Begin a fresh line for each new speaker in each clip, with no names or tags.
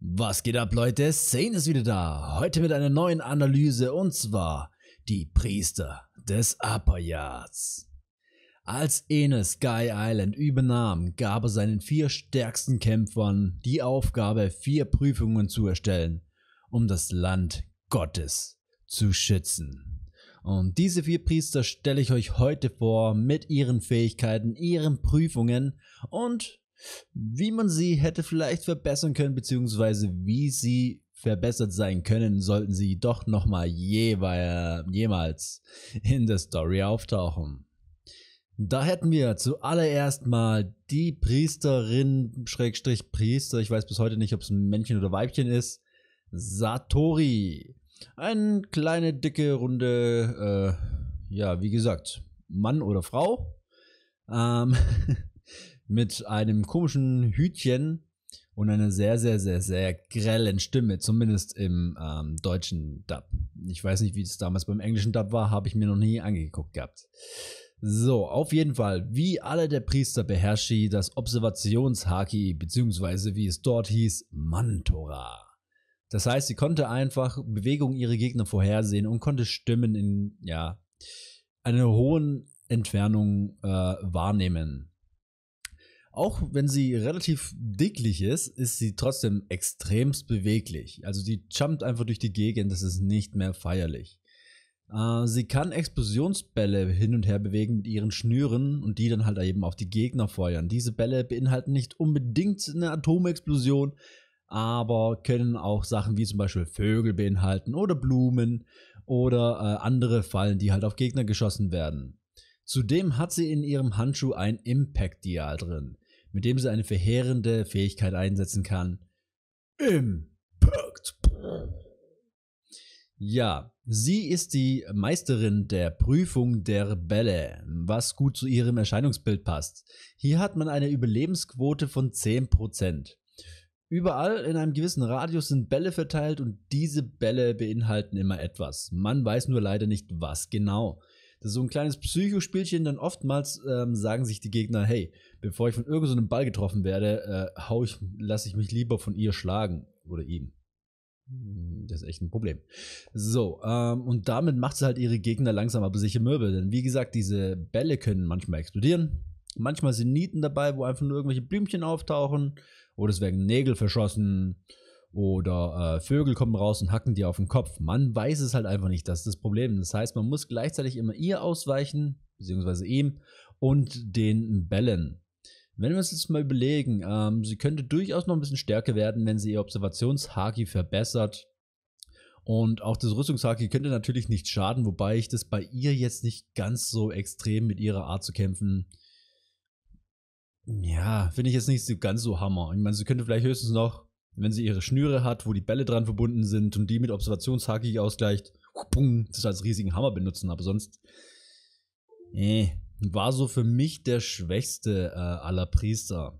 Was geht ab, Leute? Sane ist wieder da. Heute mit einer neuen Analyse und zwar die Priester des Upper Als Enes Sky Island übernahm, gab er seinen vier stärksten Kämpfern die Aufgabe, vier Prüfungen zu erstellen, um das Land Gottes zu schützen. Und diese vier Priester stelle ich euch heute vor mit ihren Fähigkeiten, ihren Prüfungen und wie man sie hätte vielleicht verbessern können, beziehungsweise wie sie verbessert sein können, sollten sie doch nochmal jemals in der Story auftauchen. Da hätten wir zuallererst mal die Priesterin, Schrägstrich Priester, ich weiß bis heute nicht, ob es ein Männchen oder Weibchen ist, Satori. Eine kleine, dicke, runde, äh, ja, wie gesagt, Mann oder Frau. Ähm, mit einem komischen Hütchen und einer sehr, sehr, sehr, sehr grellen Stimme, zumindest im ähm, deutschen Dub. Ich weiß nicht, wie es damals beim englischen Dub war, habe ich mir noch nie angeguckt gehabt. So, auf jeden Fall, wie alle der Priester beherrscht sie das Observationshaki, beziehungsweise wie es dort hieß, Mantora. Das heißt, sie konnte einfach Bewegungen ihrer Gegner vorhersehen und konnte Stimmen in, ja, einer hohen Entfernung äh, wahrnehmen. Auch wenn sie relativ dicklich ist, ist sie trotzdem extremst beweglich. Also sie jumpt einfach durch die Gegend, das ist nicht mehr feierlich. Äh, sie kann Explosionsbälle hin und her bewegen mit ihren Schnüren und die dann halt eben auf die Gegner feuern. Diese Bälle beinhalten nicht unbedingt eine Atomexplosion, aber können auch Sachen wie zum Beispiel Vögel beinhalten oder Blumen oder äh, andere Fallen, die halt auf Gegner geschossen werden. Zudem hat sie in ihrem Handschuh ein Impact-Dial drin, mit dem sie eine verheerende Fähigkeit einsetzen kann. Impact. Ja, sie ist die Meisterin der Prüfung der Bälle, was gut zu ihrem Erscheinungsbild passt. Hier hat man eine Überlebensquote von 10%. Überall in einem gewissen Radius sind Bälle verteilt und diese Bälle beinhalten immer etwas. Man weiß nur leider nicht, was genau. Das ist so ein kleines Psychospielchen, denn oftmals ähm, sagen sich die Gegner, hey, bevor ich von irgendeinem so Ball getroffen werde, äh, hau ich, lasse ich mich lieber von ihr schlagen oder ihm. Hm, das ist echt ein Problem. So, ähm, und damit macht sie halt ihre Gegner langsam aber sicher Möbel. Denn wie gesagt, diese Bälle können manchmal explodieren. Manchmal sind Nieten dabei, wo einfach nur irgendwelche Blümchen auftauchen. Oder es werden Nägel verschossen oder äh, Vögel kommen raus und hacken dir auf den Kopf. Man weiß es halt einfach nicht, das ist das Problem. Das heißt, man muss gleichzeitig immer ihr ausweichen, beziehungsweise ihm, und den Bällen. Wenn wir uns jetzt mal überlegen, ähm, sie könnte durchaus noch ein bisschen stärker werden, wenn sie ihr Observationshaki verbessert. Und auch das Rüstungshaki könnte natürlich nicht schaden, wobei ich das bei ihr jetzt nicht ganz so extrem mit ihrer Art zu kämpfen ja, finde ich jetzt nicht so ganz so Hammer. Ich meine, sie könnte vielleicht höchstens noch wenn sie ihre Schnüre hat, wo die Bälle dran verbunden sind und die mit Observationshaki ausgleicht, pum, das als riesigen Hammer benutzen. Aber sonst äh, war so für mich der schwächste äh, aller Priester.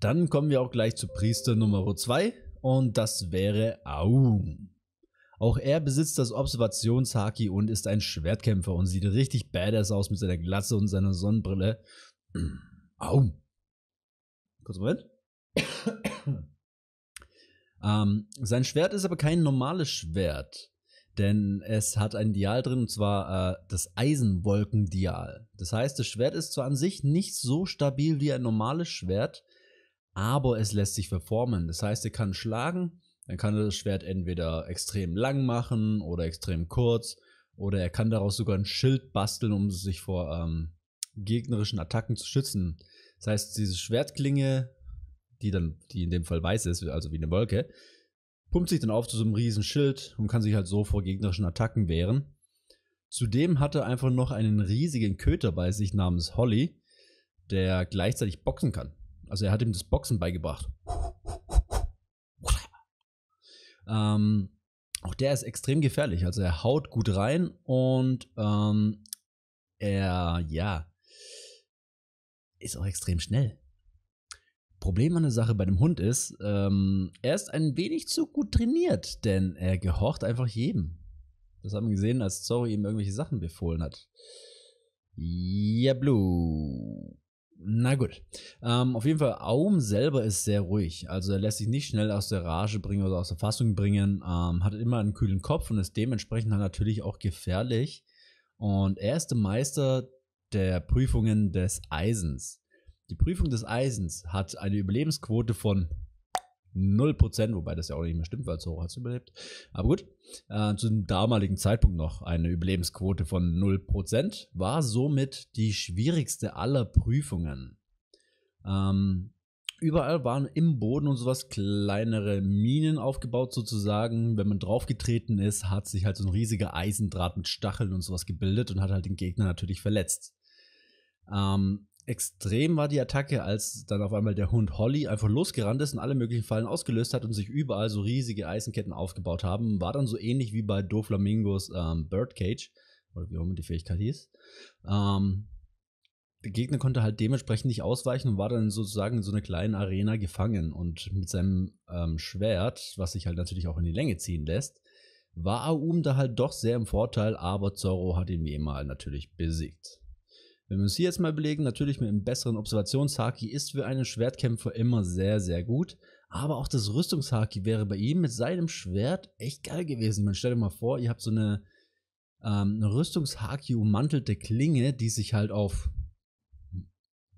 Dann kommen wir auch gleich zu Priester Nummer 2 und das wäre Aum. Auch er besitzt das Observationshaki und ist ein Schwertkämpfer und sieht richtig badass aus mit seiner Glatze und seiner Sonnenbrille. Aum. Kurz Moment. Ähm, sein Schwert ist aber kein normales Schwert, denn es hat ein Dial drin, und zwar äh, das Eisenwolkendial. Das heißt, das Schwert ist zwar an sich nicht so stabil wie ein normales Schwert, aber es lässt sich verformen. Das heißt, er kann schlagen, dann kann er das Schwert entweder extrem lang machen oder extrem kurz, oder er kann daraus sogar ein Schild basteln, um sich vor ähm, gegnerischen Attacken zu schützen. Das heißt, diese Schwertklinge die dann, die in dem Fall weiß ist, also wie eine Wolke, pumpt sich dann auf zu so einem riesen Schild und kann sich halt so vor gegnerischen Attacken wehren. Zudem hat er einfach noch einen riesigen Köter bei sich namens Holly, der gleichzeitig boxen kann. Also er hat ihm das Boxen beigebracht. Ähm, auch der ist extrem gefährlich. Also er haut gut rein und ähm, er, ja, ist auch extrem schnell. Problem an der Sache bei dem Hund ist, ähm, er ist ein wenig zu gut trainiert, denn er gehorcht einfach jedem. Das haben wir gesehen, als Zorro ihm irgendwelche Sachen befohlen hat. Ja, Blue. Na gut. Ähm, auf jeden Fall, Aum selber ist sehr ruhig. Also er lässt sich nicht schnell aus der Rage bringen oder aus der Fassung bringen. Ähm, hat immer einen kühlen Kopf und ist dementsprechend halt natürlich auch gefährlich. Und er ist der Meister der Prüfungen des Eisens. Die Prüfung des Eisens hat eine Überlebensquote von 0%, wobei das ja auch nicht mehr stimmt, weil so hoch hat es überlebt. Aber gut, äh, zu dem damaligen Zeitpunkt noch eine Überlebensquote von 0%, war somit die schwierigste aller Prüfungen. Ähm, überall waren im Boden und sowas kleinere Minen aufgebaut, sozusagen. Wenn man draufgetreten ist, hat sich halt so ein riesiger Eisendraht mit Stacheln und sowas gebildet und hat halt den Gegner natürlich verletzt. Ähm, extrem war die Attacke, als dann auf einmal der Hund Holly einfach losgerannt ist und alle möglichen Fallen ausgelöst hat und sich überall so riesige Eisenketten aufgebaut haben. War dann so ähnlich wie bei Doflamingos ähm, Birdcage, oder wie auch immer die Fähigkeit hieß. Ähm, der Gegner konnte halt dementsprechend nicht ausweichen und war dann sozusagen in so einer kleinen Arena gefangen. Und mit seinem ähm, Schwert, was sich halt natürlich auch in die Länge ziehen lässt, war Aum da halt doch sehr im Vorteil, aber Zorro hat ihn wie eh natürlich besiegt. Wenn wir uns hier jetzt mal belegen, natürlich mit einem besseren Observationshaki ist für einen Schwertkämpfer immer sehr, sehr gut. Aber auch das Rüstungshaki wäre bei ihm mit seinem Schwert echt geil gewesen. Man stellt euch mal vor, ihr habt so eine, ähm, eine Rüstungshaki ummantelte Klinge, die sich halt auf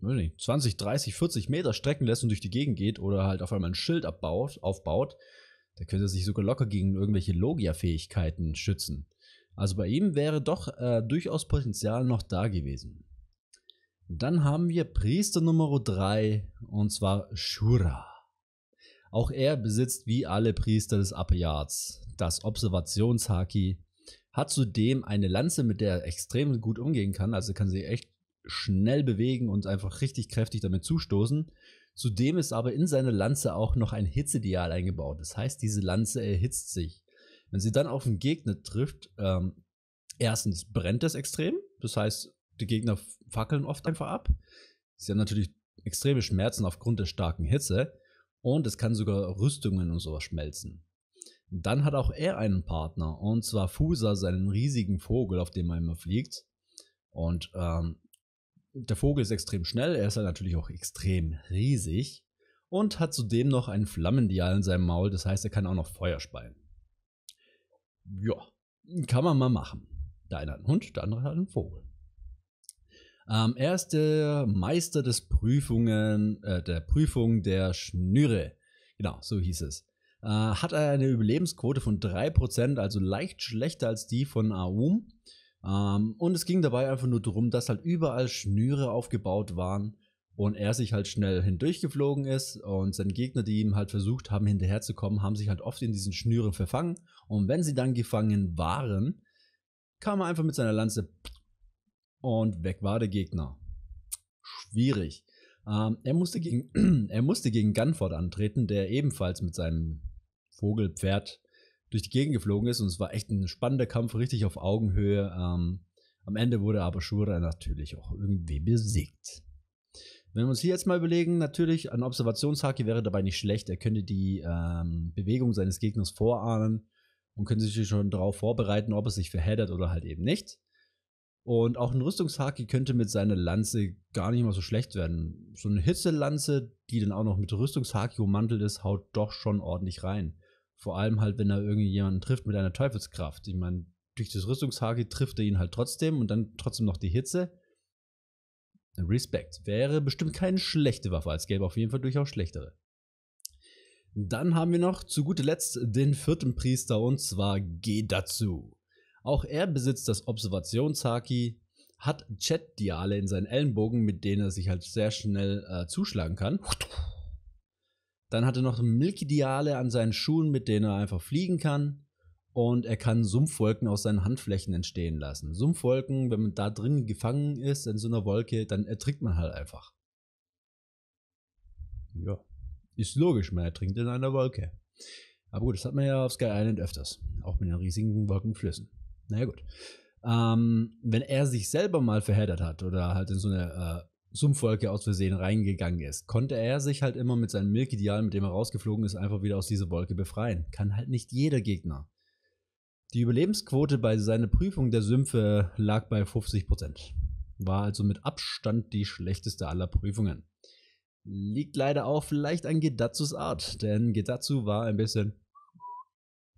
20, 30, 40 Meter strecken lässt und durch die Gegend geht oder halt auf einmal ein Schild abbaut, aufbaut. Da könnte er sich sogar locker gegen irgendwelche Logia-Fähigkeiten schützen. Also bei ihm wäre doch äh, durchaus Potenzial noch da gewesen. Dann haben wir Priester Nummer 3 und zwar Shura. Auch er besitzt wie alle Priester des Apiats das Observationshaki, hat zudem eine Lanze, mit der er extrem gut umgehen kann, also kann sie echt schnell bewegen und einfach richtig kräftig damit zustoßen. Zudem ist aber in seine Lanze auch noch ein Hitzedial eingebaut, das heißt, diese Lanze erhitzt sich. Wenn sie dann auf den Gegner trifft, ähm, erstens brennt es extrem, das heißt, die Gegner fackeln oft einfach ab. Sie haben natürlich extreme Schmerzen aufgrund der starken Hitze und es kann sogar Rüstungen und sowas schmelzen. Dann hat auch er einen Partner und zwar Fusa, seinen riesigen Vogel, auf dem er immer fliegt. Und ähm, der Vogel ist extrem schnell, er ist dann halt natürlich auch extrem riesig und hat zudem noch einen Flammendial in seinem Maul, das heißt, er kann auch noch Feuer speien. Ja, kann man mal machen. Der eine hat einen Hund, der andere hat einen Vogel. Ähm, er ist der Meister des Prüfungen, äh, der Prüfung der Schnüre. Genau, so hieß es. Äh, hat er eine Überlebensquote von 3%, also leicht schlechter als die von Aum. Ähm, und es ging dabei einfach nur darum, dass halt überall Schnüre aufgebaut waren und er sich halt schnell hindurchgeflogen ist und seine Gegner, die ihm halt versucht haben, hinterherzukommen, haben sich halt oft in diesen Schnüren verfangen. Und wenn sie dann gefangen waren, kam er einfach mit seiner Lanze und weg war der Gegner. Schwierig. Ähm, er, musste gegen, er musste gegen Gunford antreten, der ebenfalls mit seinem Vogelpferd durch die Gegend geflogen ist und es war echt ein spannender Kampf, richtig auf Augenhöhe. Ähm, am Ende wurde aber Shura natürlich auch irgendwie besiegt. Wenn wir uns hier jetzt mal überlegen, natürlich, ein Observationshaki wäre dabei nicht schlecht. Er könnte die ähm, Bewegung seines Gegners vorahnen und könnte sich schon darauf vorbereiten, ob er sich verheddert oder halt eben nicht. Und auch ein Rüstungshaki könnte mit seiner Lanze gar nicht mal so schlecht werden. So eine Hitzelanze, die dann auch noch mit Rüstungshaki ummantelt ist, haut doch schon ordentlich rein. Vor allem halt, wenn er irgendjemanden trifft mit einer Teufelskraft. Ich meine, durch das Rüstungshaki trifft er ihn halt trotzdem und dann trotzdem noch die Hitze. Respekt. Wäre bestimmt keine schlechte Waffe, als gäbe auf jeden Fall durchaus schlechtere. Dann haben wir noch zu guter Letzt den vierten Priester und zwar dazu. Auch er besitzt das Observationshaki, hat chat diale in seinen Ellenbogen, mit denen er sich halt sehr schnell äh, zuschlagen kann. Dann hat er noch Milky-Diale an seinen Schuhen, mit denen er einfach fliegen kann. Und er kann Sumpfwolken aus seinen Handflächen entstehen lassen. Sumpfwolken, wenn man da drin gefangen ist, in so einer Wolke, dann ertrinkt man halt einfach. Ja, ist logisch, man ertrinkt in einer Wolke. Aber gut, das hat man ja auf Sky Island öfters. Auch mit den riesigen Wolkenflüssen. Naja, gut. Ähm, wenn er sich selber mal verheddert hat oder halt in so eine äh, Sumpfwolke aus Versehen reingegangen ist, konnte er sich halt immer mit seinem Milk-Ideal, mit dem er rausgeflogen ist, einfach wieder aus dieser Wolke befreien. Kann halt nicht jeder Gegner. Die Überlebensquote bei seiner Prüfung der Sümpfe lag bei 50%. War also mit Abstand die schlechteste aller Prüfungen. Liegt leider auch vielleicht an Gedatsus Art, denn Gedatsu war ein bisschen,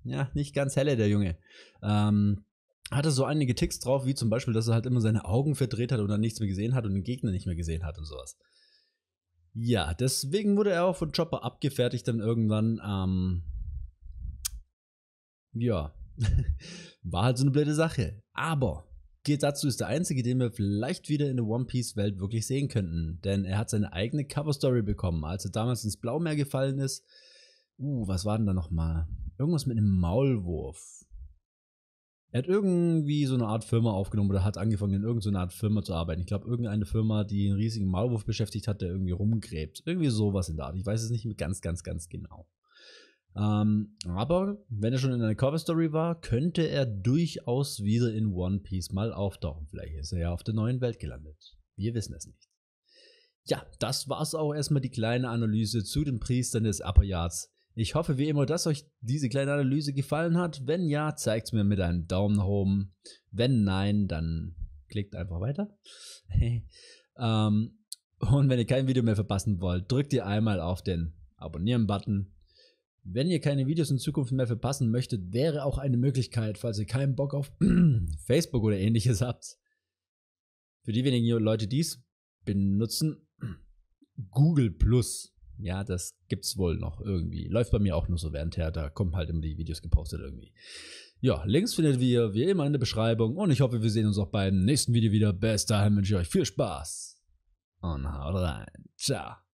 ja, nicht ganz helle, der Junge. Ähm, hatte so einige Ticks drauf, wie zum Beispiel, dass er halt immer seine Augen verdreht hat und dann nichts mehr gesehen hat und den Gegner nicht mehr gesehen hat und sowas. Ja, deswegen wurde er auch von Chopper abgefertigt dann irgendwann. Ähm, ja, war halt so eine blöde Sache. Aber geht dazu ist der einzige, den wir vielleicht wieder in der One Piece Welt wirklich sehen könnten, denn er hat seine eigene Cover Story bekommen, als er damals ins Blaumeer gefallen ist. Uh, was war denn da nochmal? Irgendwas mit einem Maulwurf. Er hat irgendwie so eine Art Firma aufgenommen oder hat angefangen, in irgendeiner Art Firma zu arbeiten. Ich glaube, irgendeine Firma, die einen riesigen Maulwurf beschäftigt hat, der irgendwie rumgräbt. Irgendwie sowas in der Art. Ich weiß es nicht ganz, ganz, ganz genau. Ähm, aber wenn er schon in einer Cover Story war, könnte er durchaus wieder in One Piece mal auftauchen. Vielleicht ist er ja auf der neuen Welt gelandet. Wir wissen es nicht. Ja, das war es auch erstmal die kleine Analyse zu den Priestern des Upper ich hoffe wie immer, dass euch diese kleine Analyse gefallen hat. Wenn ja, zeigt es mir mit einem Daumen nach oben. Wenn nein, dann klickt einfach weiter. ähm, und wenn ihr kein Video mehr verpassen wollt, drückt ihr einmal auf den Abonnieren-Button. Wenn ihr keine Videos in Zukunft mehr verpassen möchtet, wäre auch eine Möglichkeit, falls ihr keinen Bock auf Facebook oder ähnliches habt. Für die wenigen Leute, die es benutzen, Google Plus ja, das gibt's wohl noch irgendwie. Läuft bei mir auch nur so während her, da kommen halt immer die Videos gepostet irgendwie. Ja, Links findet ihr wie immer in der Beschreibung und ich hoffe, wir sehen uns auch beim nächsten Video wieder. Bis dahin wünsche ich euch viel Spaß und haut rein. Ciao.